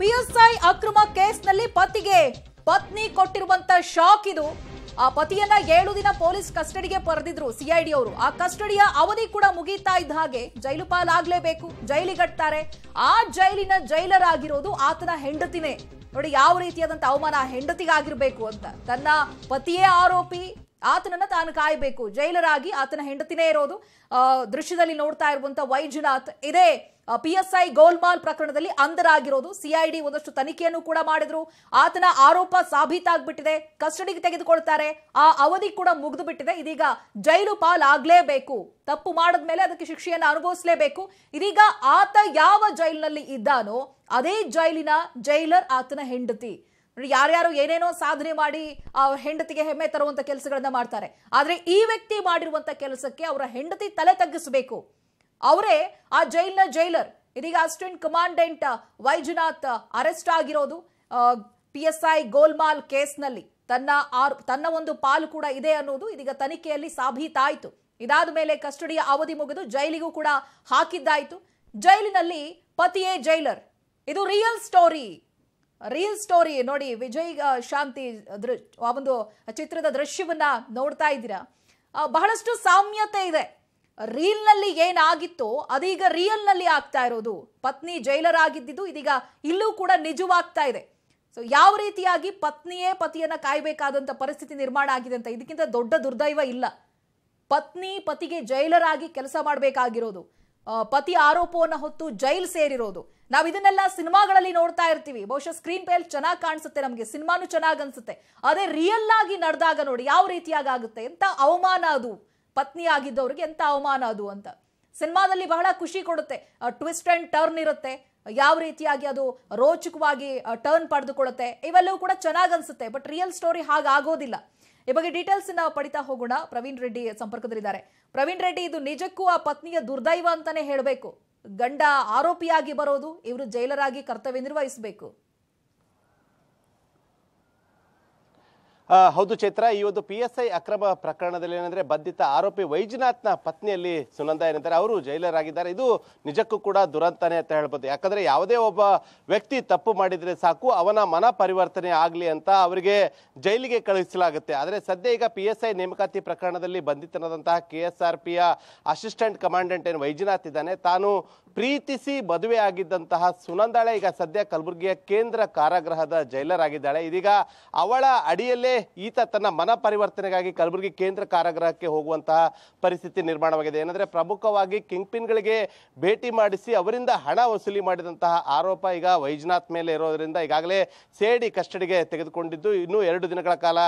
PSI ಅಕ್ರಮ ಕೇಸ್ನಲ್ಲಿ ಪತಿಗೆ ಪತ್ನಿ ಕೊಟ್ಟಿರುವಂತ ಶಾಕ್ ಇದು ಆ ಪತಿಯನ್ನ ಏಳು ದಿನ ಪೊಲೀಸ್ ಕಸ್ಟಡಿಗೆ ಪಡೆದಿದ್ರು ಸಿಐಡಿ ಅವರು ಆ ಕಸ್ಟಡಿಯ ಅವಧಿ ಕೂಡ ಮುಗೀತಾ ಇದ್ದ ಹಾಗೆ ಜೈಲು ಪಾಲಾಗ್ಲೇಬೇಕು ಜೈಲಿಗಟ್ತಾರೆ ಆ ಜೈಲಿನ ಜೈಲರ್ ಆಗಿರೋದು ಆತನ ಹೆಂಡತಿನೇ ನೋಡಿ ಯಾವ ರೀತಿಯಾದಂತ ಅವಮಾನ ಹೆಂಡತಿಗಾಗಿರ್ಬೇಕು ಅಂತ ತನ್ನ ಪತಿಯೇ ಆರೋಪಿ ಆತನನ್ನ ತಾನು ಕಾಯಬೇಕು ಆಗಿ ಆತನ ಹೆಂಡತಿನೇ ಇರೋದು ದೃಶ್ಯದಲ್ಲಿ ನೋಡ್ತಾ ಇರುವಂತ ವೈಜುನಾಥ್ ಇದೇ ಪಿ ಎಸ್ ಐ ಗೋಲ್ಮಾಲ್ ಪ್ರಕರಣದಲ್ಲಿ ಅಂಧರಾಗಿರೋದು ಸಿಐಡಿ ಒಂದಷ್ಟು ತನಿಖೆಯನ್ನು ಕೂಡ ಮಾಡಿದ್ರು ಆತನ ಆರೋಪ ಸಾಬೀತಾಗ್ಬಿಟ್ಟಿದೆ ಕಸ್ಟಡಿಗೆ ತೆಗೆದುಕೊಳ್ತಾರೆ ಆ ಅವಧಿ ಕೂಡ ಮುಗಿದು ಬಿಟ್ಟಿದೆ ಇದೀಗ ಜೈಲು ಪಾಲಾಗ್ಲೇಬೇಕು ತಪ್ಪು ಮೇಲೆ ಅದಕ್ಕೆ ಶಿಕ್ಷೆಯನ್ನು ಅನುಭವಿಸಲೇಬೇಕು ಇದೀಗ ಆತ ಯಾವ ಜೈಲಿನಲ್ಲಿ ಇದ್ದಾನೋ ಅದೇ ಜೈಲಿನ ಜೈಲರ್ ಆತನ ಹೆಂಡತಿ ಯಾರ್ಯಾರು ಏನೇನೋ ಸಾಧನೆ ಮಾಡಿ ಅವ್ರ ಹೆಂಡತಿಗೆ ಹೆಮ್ಮೆ ತರುವಂತ ಕೆಲಸಗಳನ್ನ ಮಾಡ್ತಾರೆ ಆದರೆ ಈ ವ್ಯಕ್ತಿ ಮಾಡಿರುವಂತ ಕೆಲಸಕ್ಕೆ ಅವರ ಹೆಂಡತಿ ತಲೆ ತಗ್ಗಿಸಬೇಕು ಅವರೇ ಆ ಜೈಲಿನ ಜೈಲರ್ ಇದೀಗ ಅಸಿಸ್ಟೆಂಟ್ ಕಮಾಂಡೆಂಟ್ ವೈಜುನಾಥ್ ಅರೆಸ್ಟ್ ಆಗಿರೋದು ಪಿ ಎಸ್ ಐ ಗೋಲ್ಮಾಲ್ ಕೇಸ್ನಲ್ಲಿ ತನ್ನ ಆರ್ ತನ್ನ ಒಂದು ಪಾಲು ಕೂಡ ಇದೆ ಅನ್ನೋದು ಇದೀಗ ತನಿಖೆಯಲ್ಲಿ ಸಾಬೀತಾಯಿತು ಇದಾದ ಮೇಲೆ ಕಸ್ಟಡಿಯ ಅವಧಿ ಮುಗಿದು ಜೈಲಿಗೂ ಕೂಡ ಹಾಕಿದ್ದಾಯಿತು ಜೈಲಿನಲ್ಲಿ ಪತಿಯೇ ಜೈಲರ್ ಇದು ರಿಯಲ್ ಸ್ಟೋರಿ ರೀಲ್ ಸ್ಟೋರಿ ನೋಡಿ ವಿಜಯ್ ಶಾಂತಿ ಆ ಒಂದು ಚಿತ್ರದ ದೃಶ್ಯವನ್ನ ನೋಡ್ತಾ ಇದ್ದೀರಾ ಬಹಳಷ್ಟು ಸಾಮ್ಯತೆ ಇದೆ ರೀಲ್ನಲ್ಲಿ ಏನಾಗಿತ್ತು ಅದೀಗ ರಿಯಲ್ನಲ್ಲಿ ಆಗ್ತಾ ಇರೋದು ಪತ್ನಿ ಜೈಲರ್ ಆಗಿದ್ದಿದ್ದು ಇದೀಗ ಇಲ್ಲೂ ಕೂಡ ನಿಜವಾಗ್ತಾ ಇದೆ ಸೊ ಯಾವ ರೀತಿಯಾಗಿ ಪತ್ನಿಯೇ ಪತಿಯನ್ನ ಕಾಯಬೇಕಾದಂಥ ಪರಿಸ್ಥಿತಿ ನಿರ್ಮಾಣ ಆಗಿದೆ ಅಂತ ಇದಕ್ಕಿಂತ ದೊಡ್ಡ ದುರ್ದೈವ ಇಲ್ಲ ಪತ್ನಿ ಪತಿಗೆ ಜೈಲರಾಗಿ ಕೆಲಸ ಮಾಡಬೇಕಾಗಿರೋದು ಪತಿ ಆರೋಪವನ್ನು ಹೊತ್ತು ಜೈಲ್ ಸೇರಿರೋದು ನಾವು ಇದನ್ನೆಲ್ಲ ಸಿನಿಮಾಗಳಲ್ಲಿ ನೋಡ್ತಾ ಇರ್ತೀವಿ ಬಹುಶಃ ಸ್ಕ್ರೀನ್ ಪೇಲ್ ಚೆನ್ನಾಗಿ ಕಾಣಿಸುತ್ತೆ ನಮಗೆ ಸಿನಿಮಾನು ಚೆನ್ನಾಗಿ ಅನ್ಸುತ್ತೆ ಅದೇ ರಿಯಲ್ ಆಗಿ ನಡೆದಾಗ ನೋಡಿ ಯಾವ ರೀತಿಯಾಗಿ ಆಗುತ್ತೆ ಎಂತ ಅವಮಾನ ಅದು ಪತ್ನಿ ಆಗಿದ್ದವ್ರಿಗೆ ಎಂತ ಅವಮಾನ ಅದು ಅಂತ ಸಿನಿಮಾದಲ್ಲಿ ಬಹಳ ಖುಷಿ ಕೊಡುತ್ತೆ ಟ್ವಿಸ್ಟ್ ಅಂಡ್ ಟರ್ನ್ ಇರುತ್ತೆ ಯಾವ ರೀತಿಯಾಗಿ ಅದು ರೋಚಕವಾಗಿ ಟರ್ನ್ ಪಡೆದುಕೊಳ್ಳುತ್ತೆ ಇವೆಲ್ಲವೂ ಕೂಡ ಚೆನ್ನಾಗಿ ಅನ್ಸುತ್ತೆ ಬಟ್ ರಿಯಲ್ ಸ್ಟೋರಿ ಹಾಗಾಗೋದಿಲ್ಲ ಈ ಬಗ್ಗೆ ಡೀಟೇಲ್ಸ್ ನಾವು ಪಡಿತಾ ಹೋಗೋಣ ಪ್ರವೀಣ್ ರೆಡ್ಡಿ ಸಂಪರ್ಕದಲ್ಲಿದ್ದಾರೆ ಪ್ರವೀಣ್ ರೆಡ್ಡಿ ಇದು ನಿಜಕ್ಕೂ ಆ ಪತ್ನಿಯ ದುರ್ದೈವ ಅಂತಾನೆ ಹೇಳಬೇಕು ಗಂಡ ಆರೋಪಿಯಾಗಿ ಬರೋದು ಇವರು ಜೈಲರಾಗಿ ಕರ್ತವ್ಯ ನಿರ್ವಹಿಸಬೇಕು ಹೌದು ಚೈತ್ರ ಈ ಒಂದು ಪಿ ಎಸ್ ಐ ಅಕ್ರಮ ಪ್ರಕರಣದಲ್ಲಿ ಏನಂದ್ರೆ ಬಂಧಿತ ಆರೋಪಿ ವೈಜನಾಥ್ನ ಪತ್ನಿಯಲ್ಲಿ ಸುನಂದ ಏನಂತಾರೆ ಅವರು ಜೈಲರ್ ಆಗಿದ್ದಾರೆ ಇದು ನಿಜಕ್ಕೂ ಕೂಡ ದುರಂತನೇ ಅಂತ ಹೇಳ್ಬೋದು ಯಾಕಂದ್ರೆ ಯಾವುದೇ ಒಬ್ಬ ವ್ಯಕ್ತಿ ತಪ್ಪು ಮಾಡಿದ್ರೆ ಸಾಕು ಅವನ ಮನ ಪರಿವರ್ತನೆ ಆಗಲಿ ಅಂತ ಅವರಿಗೆ ಜೈಲಿಗೆ ಕಳುಹಿಸಲಾಗುತ್ತೆ ಆದರೆ ಸದ್ಯ ಈಗ ಪಿ ಎಸ್ ಐ ನೇಮಕಾತಿ ಪ್ರಕರಣದಲ್ಲಿ ಬಂಧಿತನಾದಂತಹ ಕೆ ಎಸ್ ಆರ್ ಪಿಯ ಅಸಿಸ್ಟೆಂಟ್ ಕಮಾಂಡೆಂಟ್ ಏನು ವೈಜನಾಥ್ ಇದ್ದಾನೆ ತಾನು ಪ್ರೀತಿಸಿ ಮದುವೆ ಆಗಿದ್ದಂತಹ ಸುನಂದಾಳೆ ಈಗ ಸದ್ಯ ಕಲಬುರಗಿಯ ಕೇಂದ್ರ ಕಾರಾಗೃಹದ ಜೈಲರ್ ಆಗಿದ್ದಾಳೆ ಇದೀಗ ಅವಳ ಅಡಿಯಲ್ಲೇ ಈತ ತನ್ನ ಮನ ಪರಿವರ್ತನೆಗಾಗಿ ಕಲಬುರಗಿ ಕೇಂದ್ರ ಕಾರಾಗೃಹಕ್ಕೆ ಹೋಗುವಂತಹ ಪರಿಸ್ಥಿತಿ ನಿರ್ಮಾಣವಾಗಿದೆ ಏನಂದ್ರೆ ಪ್ರಮುಖವಾಗಿ ಕಿಂಗ್ ಕಿಂಗ್ಪಿನ್ಗಳಿಗೆ ಭೇಟಿ ಮಾಡಿಸಿ ಅವರಿಂದ ಹಣ ವಸೂಲಿ ಮಾಡಿದಂತಹ ಆರೋಪ ಈಗ ವೈಜನಾಥ್ ಮೇಲೆ ಇರೋದ್ರಿಂದ ಈಗಾಗಲೇ ಸಿಐಡಿ ಕಸ್ಟಡಿಗೆ ತೆಗೆದುಕೊಂಡಿದ್ದು ಇನ್ನೂ ಎರಡು ದಿನಗಳ ಕಾಲ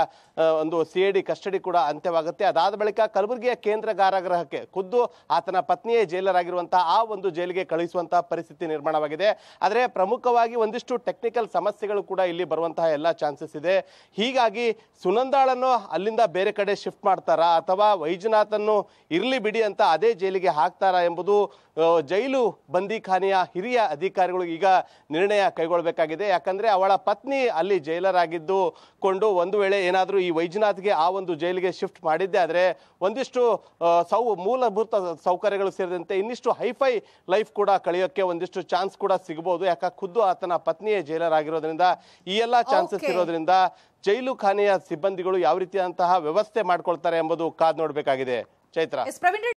ಒಂದು ಸಿಐಡಿ ಕಸ್ಟಡಿ ಕೂಡ ಅಂತ್ಯವಾಗುತ್ತೆ ಅದಾದ ಬಳಿಕ ಕಲಬುರಗಿಯ ಕೇಂದ್ರ ಕಾರಾಗೃಹಕ್ಕೆ ಖುದ್ದು ಆತನ ಪತ್ನಿಯೇ ಜೈಲರಾಗಿರುವಂತಹ ಆ ಒಂದು ಜೈಲಿಗೆ ಕಳುಹಿಸುವಂತಹ ಪರಿಸ್ಥಿತಿ ನಿರ್ಮಾಣವಾಗಿದೆ ಆದರೆ ಪ್ರಮುಖವಾಗಿ ಒಂದಿಷ್ಟು ಟೆಕ್ನಿಕಲ್ ಸಮಸ್ಯೆಗಳು ಕೂಡ ಇಲ್ಲಿ ಬರುವಂತಹ ಎಲ್ಲ ಚಾನ್ಸಸ್ ಇದೆ ಹೀಗಾಗಿ ಸುನಂದಾಳನ್ನು ಅಲ್ಲಿಂದ ಬೇರೆ ಕಡೆ ಶಿಫ್ಟ್ ಮಾಡ್ತಾರಾ ಅಥವಾ ವೈಜನಾಥನ್ನು ಇರಲಿ ಬಿಡಿ ಅಂತ ಅದೇ ಜೈಲಿಗೆ ಹಾಕ್ತಾರಾ ಎಂಬುದು ಜೈಲು ಬಂದಿಖಾನೆಯ ಹಿರಿಯ ಅಧಿಕಾರಿಗಳು ಈಗ ನಿರ್ಣಯ ಕೈಗೊಳ್ಳಬೇಕಾಗಿದೆ ಯಾಕಂದ್ರೆ ಅವಳ ಪತ್ನಿ ಅಲ್ಲಿ ಜೈಲರ್ ಆಗಿದ್ದು ಕೊಂಡು ಒಂದು ವೇಳೆ ಏನಾದರೂ ಈ ವೈಜನಾಥ್ಗೆ ಆ ಒಂದು ಜೈಲಿಗೆ ಶಿಫ್ಟ್ ಮಾಡಿದ್ದೆ ಆದರೆ ಒಂದಿಷ್ಟು ಸೌ ಮೂಲಭೂತ ಸೌಕರ್ಯಗಳು ಸೇರಿದಂತೆ ಇನ್ನಿಷ್ಟು ಹೈಫೈ ಲೈಫ್ ಕೂಡ ಕಳೆಯೋಕ್ಕೆ ಒಂದಿಷ್ಟು ಚಾನ್ಸ್ ಕೂಡ ಸಿಗಬಹುದು ಯಾಕೆ ಖುದ್ದು ಆತನ ಪತ್ನಿಯೇ ಜೈಲರ್ ಆಗಿರೋದ್ರಿಂದ ಈ ಎಲ್ಲ ಚಾನ್ಸಸ್ ಇರೋದ್ರಿಂದ ಜೈಲು ಖಾನೆಯ ಸಿಬ್ಬಂದಿಗಳು ಯಾವ ರೀತಿಯಾದಂತಹ ವ್ಯವಸ್ಥೆ ಮಾಡ್ಕೊಳ್ತಾರೆ ಎಂಬುದು ಕಾದ್ ನೋಡಬೇಕಾಗಿದೆ ಚೈತ್ರ